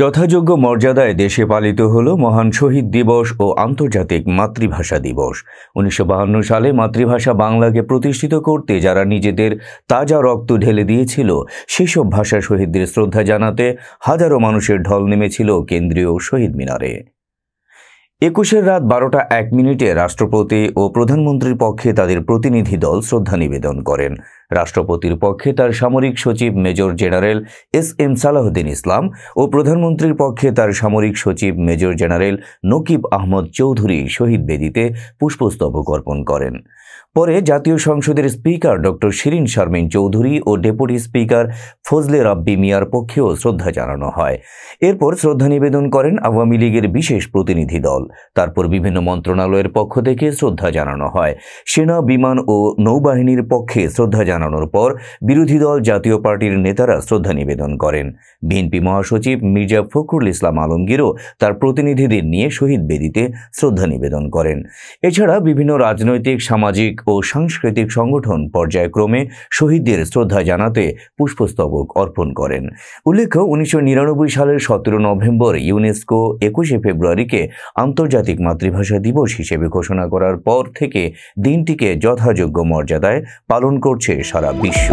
যথাযোগ্য মর্যাদায় দেশে পালিত হল মহান শহীদ দিবস ও আন্তর্জাতিক মাতৃভাষা দিবস উনিশশো সালে মাতৃভাষা বাংলাকে প্রতিষ্ঠিত করতে যারা নিজেদের তাজা রক্ত ঢেলে দিয়েছিল সেসব ভাষা শহীদদের শ্রদ্ধা জানাতে হাজারো মানুষের ঢল নেমেছিল কেন্দ্রীয় শহীদ মিনারে একুশের রাত বারোটা এক মিনিটে রাষ্ট্রপতি ও প্রধানমন্ত্রীর পক্ষে তাদের প্রতিনিধি দল শ্রদ্ধা নিবেদন করেন রাষ্ট্রপতির পক্ষে তার সামরিক সচিব major general S M Salahuddin Islam ও প্রধানমন্ত্রীর পক্ষে তার সামরিক সচিব মেজর জেনারেল নকিব আহমদ চৌধুরী শহীদ বেদিতে পুষ্পস্তবক অর্পণ করেন পরে জাতীয় সংসদের স্পিকার ডক্টর শিরিন শারমিন চৌধুরী ও ডেপুটি স্পিকার ফজলে রাব্বি মিয়ার পক্ষেও শ্রদ্ধা জানানো হয় এরপর শ্রদ্ধা নিবেদন করেন আওয়ামী লীগের বিশেষ প্রতিনিধি দল তারপর বিভিন্ন মন্ত্রণালয়ের পক্ষ থেকে শ্রদ্ধা জানানো হয় সেনা বিমান ও নৌবাহিনীর পক্ষে শ্রদ্ধা জানানো জানানোর পর বিরোধী দল জাতীয় পার্টির নেতারা শ্রদ্ধা নিবেদন করেন বিএনপি মহাসচিব মির্জা ফখরুল ইসলাম আলমগীরও তার প্রতিনিধিদের নিয়ে শহীদ বেদিতে শ্রদ্ধা নিবেদন করেন এছাড়া বিভিন্ন রাজনৈতিক সামাজিক ও সাংস্কৃতিক সংগঠন পর্যায়ক্রমে শহীদদের শ্রদ্ধা জানাতে পুষ্পস্তবক অর্পণ করেন উল্লেখ্য উনিশশো সালের সতেরো নভেম্বর ইউনেস্কো একুশে ফেব্রুয়ারিকে আন্তর্জাতিক মাতৃভাষা দিবস হিসেবে ঘোষণা করার পর থেকে দিনটিকে যথাযোগ্য মর্যাদায় পালন করছে সারা বিশ্ব